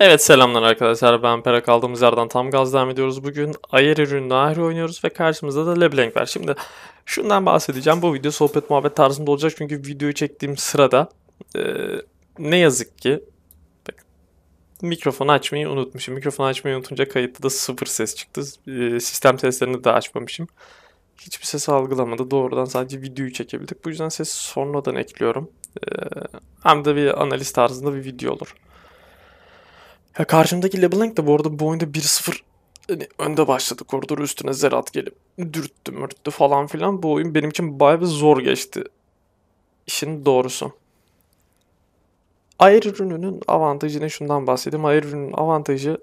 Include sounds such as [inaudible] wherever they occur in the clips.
Evet selamlar arkadaşlar ben Pera kaldığımız yerden tam gaz devam ediyoruz. Bugün Ayer ürünü Nahir oynuyoruz ve karşımızda da Leblanc var. Şimdi şundan bahsedeceğim bu video sohbet muhabbet tarzında olacak çünkü videoyu çektiğim sırada e, ne yazık ki bak, mikrofonu açmayı unutmuşum. Mikrofonu açmayı unutunca kayıtta da sıfır ses çıktı. E, sistem seslerini de açmamışım. Hiçbir ses algılamadı doğrudan sadece videoyu çekebildik. Bu yüzden sesi sonradan ekliyorum. E, hem de bir analiz tarzında bir video olur. Ya karşımdaki LeBlanc de bu arada bu oyunda 1-0 hani önde başladı koridoru üstüne Zerat gelip dürttü mürttü falan filan. Bu oyun benim için bayağı bir zor geçti. İşin doğrusu. Air ürününün avantajını şundan bahsedeyim. Air ürünün avantajı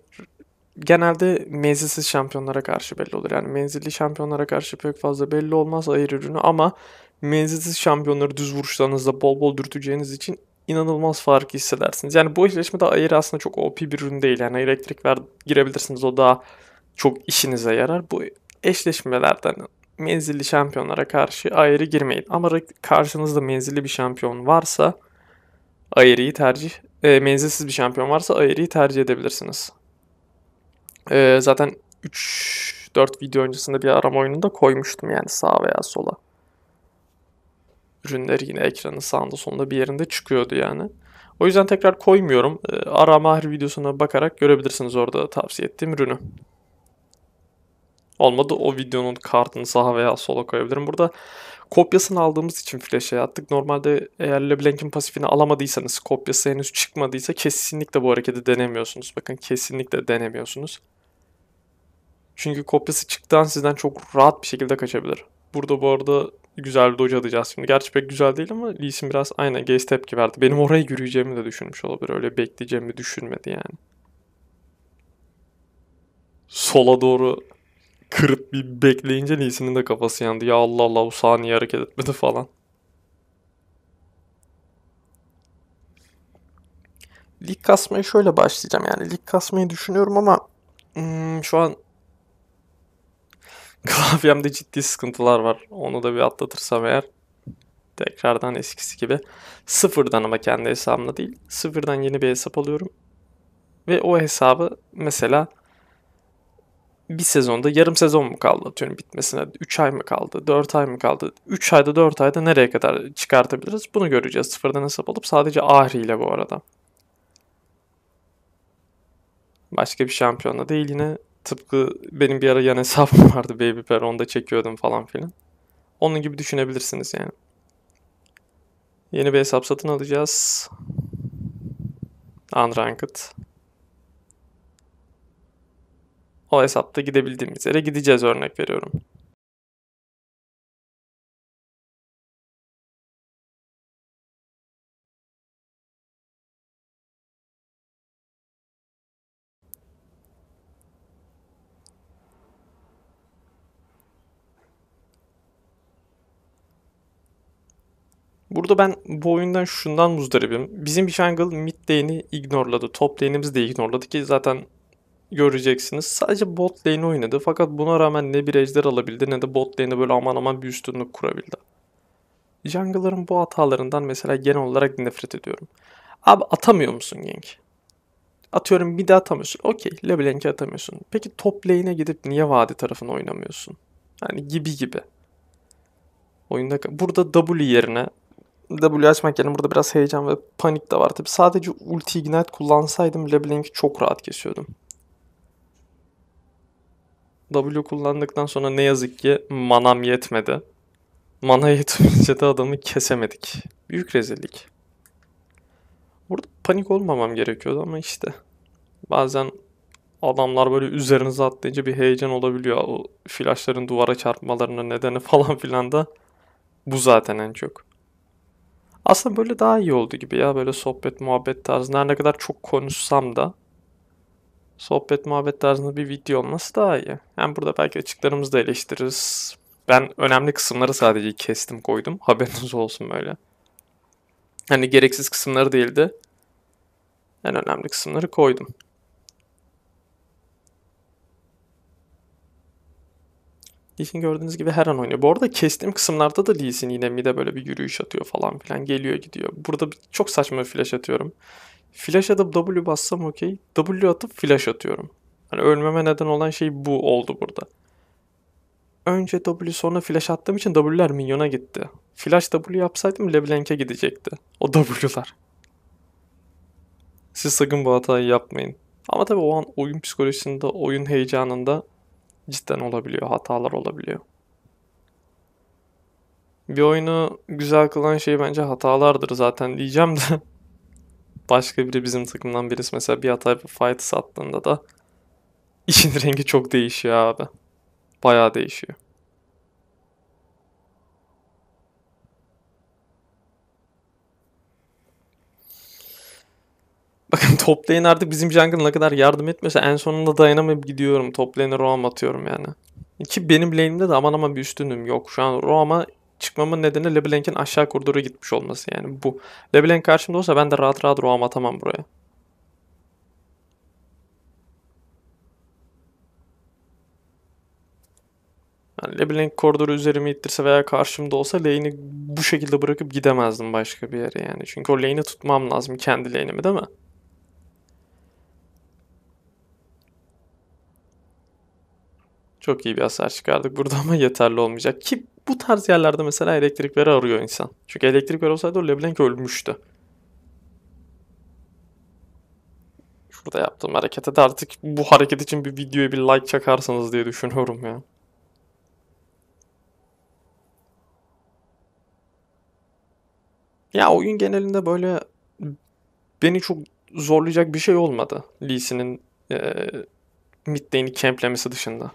genelde menzilsiz şampiyonlara karşı belli olur. Yani menzilli şampiyonlara karşı pek fazla belli olmaz air ürünü ama menzilsiz şampiyonları düz vuruşlarınızla bol bol dürteceğiniz için inanılmaz farkı hissedersiniz. Yani bu eşleşme de Air aslında çok OP bir ürün değil. Yani elektrik ver girebilirsiniz o daha çok işinize yarar. Bu eşleşmelerden menzilli şampiyonlara karşı Air'e girmeyin. Ama karşınızda menzilli bir şampiyon varsa Air'i tercih e, menzilsiz bir şampiyon varsa Air'i tercih edebilirsiniz. E, zaten 3-4 video öncesinde bir arama oyununda koymuştum yani sağa veya sola ürünleri yine ekranın sağında sonunda bir yerinde çıkıyordu yani. O yüzden tekrar koymuyorum. Ee, ara Mahir videosuna bakarak görebilirsiniz orada tavsiye ettiğim ürünü. Olmadı o videonun kartını sağa veya sola koyabilirim. Burada kopyasını aldığımız için flash'e attık. Normalde eğer LeBlanc'in pasifini alamadıysanız, kopyası henüz çıkmadıysa kesinlikle bu hareketi denemiyorsunuz. Bakın kesinlikle denemiyorsunuz. Çünkü kopyası çıktıktan sizden çok rahat bir şekilde kaçabilir. Burada bu arada güzel bir doge atacağız şimdi. Gerçi pek güzel değil ama Lee Sin biraz aynı gaze tepki verdi. Benim oraya yürüyeceğimi de düşünmüş olabilir. Öyle bekleyeceğimi düşünmedi yani. Sola doğru kırıp bir bekleyince Lee Sin'in de kafası yandı. Ya Allah Allah bu saniye hareket etmedi falan. Lig kasmaya şöyle başlayacağım. Yani lig kasmayı düşünüyorum ama hmm, şu an Klavyemde [laughs] ciddi sıkıntılar var. Onu da bir atlatırsam eğer tekrardan eskisi gibi sıfırdan ama kendi hesabımla değil sıfırdan yeni bir hesap alıyorum. Ve o hesabı mesela bir sezonda yarım sezon mu kaldı atıyorum bitmesine 3 ay mı kaldı 4 ay mı kaldı 3 ayda 4 ayda nereye kadar çıkartabiliriz bunu göreceğiz sıfırdan hesap alıp sadece Ahri ile bu arada. Başka bir şampiyonla değil yine Tıpkı benim bir ara yan hesabım [laughs] vardı Baby onda çekiyordum falan filan. Onun gibi düşünebilirsiniz yani. Yeni bir hesap satın alacağız. Unranked. O hesapta gidebildiğimiz yere gideceğiz örnek veriyorum. Burada ben bu oyundan şundan muzdaribim. Bizim jungle mid lane'i ignorladı. Top lane'imizi de ignorladı ki zaten göreceksiniz. Sadece bot lane oynadı. Fakat buna rağmen ne bir ejder alabildi ne de bot lane'e böyle aman aman bir üstünlük kurabildi. Jungle'ların bu hatalarından mesela genel olarak nefret ediyorum. Abi atamıyor musun gank? Atıyorum bir mid'e atamıyorsun. Okey Leblanc'i atamıyorsun. Peki top lane'e gidip niye vadi tarafını oynamıyorsun? Yani gibi gibi. Oyunda burada W yerine W açmak yerine burada biraz heyecan ve panik de var. Tabi sadece ulti ignite kullansaydım Leblanc'i çok rahat kesiyordum. W kullandıktan sonra ne yazık ki manam yetmedi. Mana [laughs] yetmeyince de adamı kesemedik. Büyük rezillik. Burada panik olmamam gerekiyordu ama işte. Bazen adamlar böyle üzerinize atlayınca bir heyecan olabiliyor. O flashların duvara çarpmalarının nedeni [laughs] falan filan da bu zaten en çok. Aslında böyle daha iyi oldu gibi ya. Böyle sohbet muhabbet tarzında her ne kadar çok konuşsam da sohbet muhabbet tarzında bir video olması daha iyi. Hem yani burada belki açıklarımızı da eleştiririz. Ben önemli kısımları sadece kestim koydum. [laughs] Haberiniz olsun böyle. Hani gereksiz kısımları değildi. En önemli kısımları koydum. Lee gördüğünüz gibi her an oynuyor. Bu arada kestiğim kısımlarda da Lee Sin yine mide böyle bir yürüyüş atıyor falan filan. Geliyor gidiyor. Burada çok saçma flash atıyorum. Flash atıp W bassam okey. W atıp flash atıyorum. Hani ölmeme neden olan şey bu oldu burada. Önce W sonra flash attığım için W'ler minyona gitti. Flash W yapsaydım Leblanc'e gidecekti. O W'lar. Siz sakın bu hatayı yapmayın. Ama tabii o an oyun psikolojisinde, oyun heyecanında cidden olabiliyor. Hatalar olabiliyor. Bir oyunu güzel kılan şey bence hatalardır zaten diyeceğim de. [laughs] Başka biri bizim takımdan birisi mesela bir hata yapıp fight sattığında da işin [laughs] rengi çok değişiyor abi. Bayağı değişiyor. Bakın top lane artık bizim jungle'ına kadar yardım etmese en sonunda dayanamayıp gidiyorum. Top lane'e roam atıyorum yani. Ki benim lane'imde de aman aman bir üstünlüğüm yok. Şu an roam'a çıkmamın nedeni LeBlanc'in aşağı koridora gitmiş olması yani bu. LeBlanc karşımda olsa ben de rahat rahat roam atamam buraya. Yani LeBlanc koridoru üzerime ittirse veya karşımda olsa lane'i bu şekilde bırakıp gidemezdim başka bir yere yani. Çünkü o lane'i tutmam lazım kendi lane'imi değil mi? Çok iyi bir hasar çıkardık burada ama yeterli olmayacak. Ki bu tarz yerlerde mesela elektrik veri arıyor insan. Çünkü elektrik veri olsaydı o Leblanc ölmüştü. Şurada yaptığım harekete de artık bu hareket için bir videoya bir like çakarsanız diye düşünüyorum ya. Ya oyun genelinde böyle beni çok zorlayacak bir şey olmadı. Lee'sinin e, mid lane'i dışında.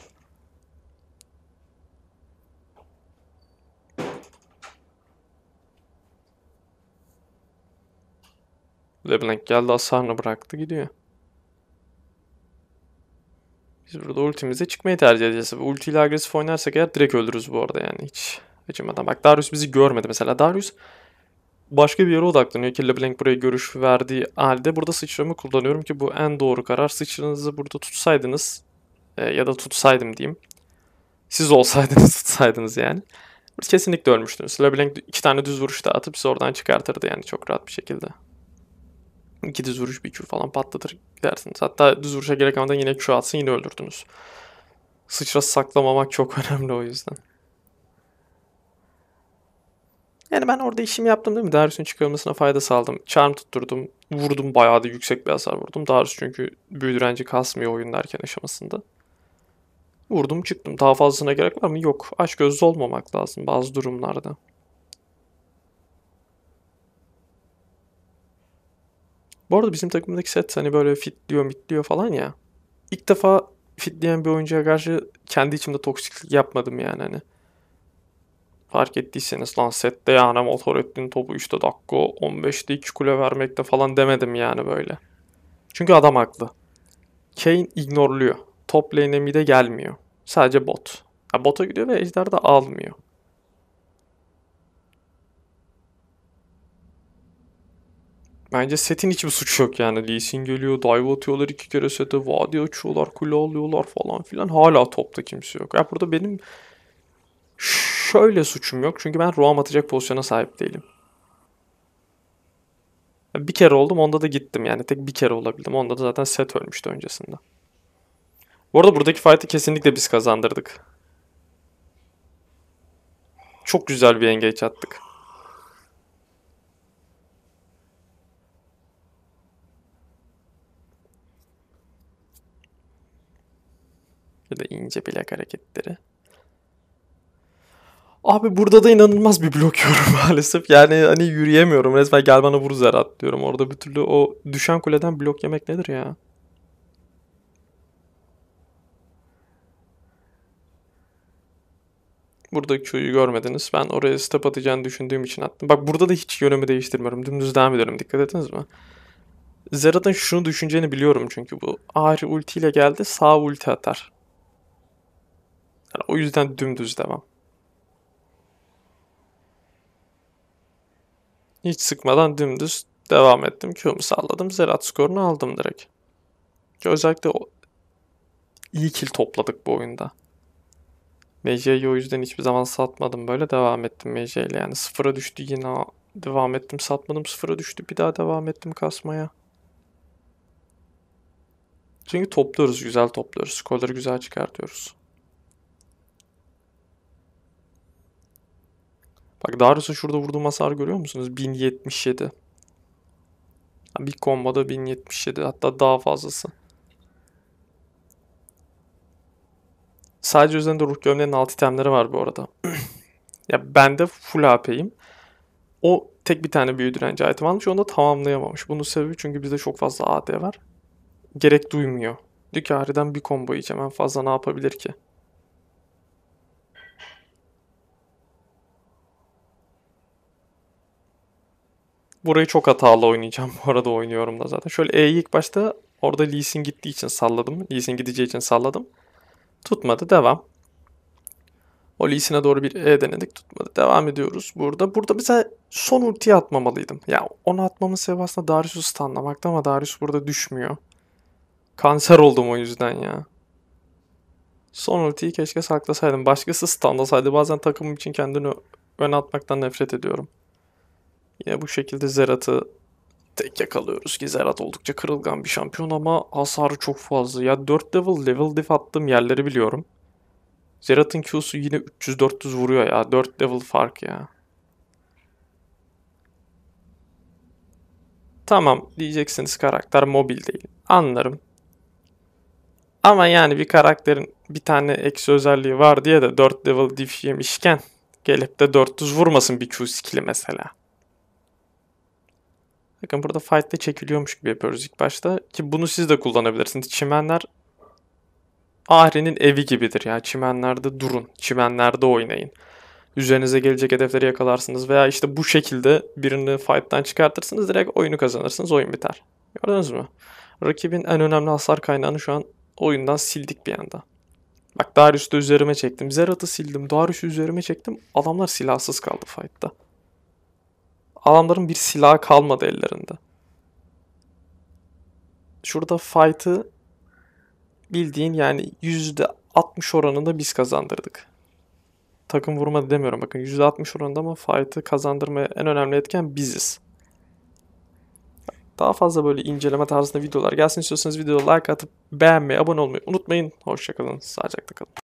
LeBlanc geldi hasarını bıraktı gidiyor. Biz burada ultimize çıkmayı tercih edeceğiz. Ulti ile agresif oynarsak eğer direkt öldürürüz bu arada yani hiç acımadan. Bak Darius bizi görmedi mesela. Darius başka bir yere odaklanıyor ki LeBlanc buraya görüş verdiği halde burada sıçramı kullanıyorum ki bu en doğru karar. Sıçranızı burada tutsaydınız e, ya da tutsaydım diyeyim. Siz olsaydınız [laughs] tutsaydınız yani. Kesinlikle ölmüştünüz. LeBlanc iki tane düz vuruş da atıp sizi oradan çıkartırdı yani çok rahat bir şekilde. İki düz vuruş bir Q falan patlatır gidersiniz. Hatta düz vuruşa gerek olmadan yine Q atsın yine öldürdünüz. Sıçrası saklamamak çok [laughs] önemli o yüzden. Yani ben orada işimi yaptım değil mi? Darius'un çıkarılmasına fayda sağladım. Charm tutturdum. Vurdum bayağı da yüksek bir hasar vurdum. Darius çünkü büyü kasmıyor oyun derken aşamasında. Vurdum çıktım. Daha fazlasına gerek var mı? Yok. Aç gözlü olmamak lazım bazı durumlarda. Bu arada bizim takımdaki set hani böyle fitliyor mitliyor falan ya. İlk defa fitleyen bir oyuncuya karşı kendi içimde toksiklik yapmadım yani hani. Fark ettiyseniz lan sette yani motor ettin topu 3'te dakika 15'te 2 kule vermekte falan demedim yani böyle. Çünkü adam haklı. Kane ignorluyor. Top lane'e mide gelmiyor. Sadece bot. Ha, bota gidiyor ve Ejder de almıyor. Bence setin hiçbir suçu yok yani. Lee Sin geliyor, dive atıyorlar iki kere sete, vadi açıyorlar, kule alıyorlar falan filan. Hala topta kimse yok. Ya burada benim şöyle suçum yok. Çünkü ben roam atacak pozisyona sahip değilim. Bir kere oldum onda da gittim yani. Tek bir kere olabildim. Onda da zaten set ölmüştü öncesinde. Bu arada buradaki fight'ı kesinlikle biz kazandırdık. Çok güzel bir engage attık. Ya da ince bilek hareketleri. Abi burada da inanılmaz bir blok yiyorum [laughs] maalesef. Yani hani yürüyemiyorum. Resmen gel bana vur Zerat diyorum. Orada bir türlü o düşen kuleden blok yemek nedir ya? Buradaki Q'yu görmediniz. Ben oraya step atacağını düşündüğüm için attım. Bak burada da hiç yönümü değiştirmiyorum. Dümdüz devam ediyorum. Dikkat ettiniz mi? Zerat'ın şunu düşüneceğini biliyorum çünkü bu. Ahri ultiyle geldi. Sağ ulti atar. Yani o yüzden dümdüz devam. Hiç sıkmadan dümdüz devam ettim. Q'mu salladım. Zerat skorunu aldım direkt. Ki özellikle o... iyi kill topladık bu oyunda. Meci'yi o yüzden hiçbir zaman satmadım. Böyle devam ettim Meci Yani sıfıra düştü yine devam ettim. Satmadım sıfıra düştü. Bir daha devam ettim kasmaya. Çünkü topluyoruz. Güzel topluyoruz. Skorları güzel çıkartıyoruz. Bak Darius'un şurada vurduğu hasar görüyor musunuz? 1077. Bir komboda 1077 hatta daha fazlası. Sadece üzerinde ruh gömleğinin alt itemleri var bu arada. [clears throat] ya ben de full AP'yim. O tek bir tane büyü direnci item almış. Onu da tamamlayamamış. Bunun sebebi çünkü bizde çok fazla AD var. Gerek duymuyor. Diyor ki bir combo yiyeceğim. En fazla ne yapabilir ki? Burayı çok hatalı oynayacağım. [laughs] Bu arada oynuyorum da zaten. Şöyle E'yi ilk başta orada Lee Sin gittiği için salladım. Lee Sin gideceği için salladım. Tutmadı. Devam. O Lee Sin'e doğru bir E denedik. Tutmadı. Devam ediyoruz burada. Burada mesela son ultiyi atmamalıydım. Ya yani onu atmamın sebebi aslında Darius'u stunlamakta ama Darius burada düşmüyor. Kanser oldum o yüzden ya. Son ultiyi keşke saklasaydım. Başkası standlasaydı. Bazen takımım için kendini öne atmaktan nefret ediyorum. Yine bu şekilde Zerat'ı tek yakalıyoruz ki Zerat oldukça kırılgan bir şampiyon ama hasarı çok fazla. Ya 4 level level diff attığım yerleri biliyorum. Zerat'ın Q'su yine 300-400 vuruyor ya. 4 level fark ya. Tamam diyeceksiniz karakter mobil değil. Anlarım. Ama yani bir karakterin bir tane eksi özelliği var diye de 4 level diff yemişken gelip de 400 vurmasın bir Q skill'i mesela. Bakın burada fight'te çekiliyormuş gibi yapıyoruz ilk başta. Ki bunu siz de kullanabilirsiniz. Çimenler Ahri'nin evi gibidir yani Çimenlerde durun. Çimenlerde oynayın. Üzerinize gelecek hedefleri yakalarsınız veya işte bu şekilde birini fight'tan çıkartırsınız direkt oyunu kazanırsınız. Oyun biter. Gördünüz mü? Rakibin en önemli hasar kaynağını şu an oyundan sildik bir anda. Bak Darius'u üzerime çektim. Zerat'ı sildim. Darius'u üzerime çektim. Adamlar silahsız kaldı fight'ta. Adamların bir silahı kalmadı ellerinde. Şurada fight'ı bildiğin yani %60 oranında biz kazandırdık. Takım vurma demiyorum bakın %60 oranında ama fight'ı kazandırmaya en önemli etken biziz. Daha fazla böyle inceleme tarzında videolar gelsin istiyorsanız videoya like atıp beğenmeyi, abone olmayı unutmayın. Hoşçakalın, sağlıcakla kalın.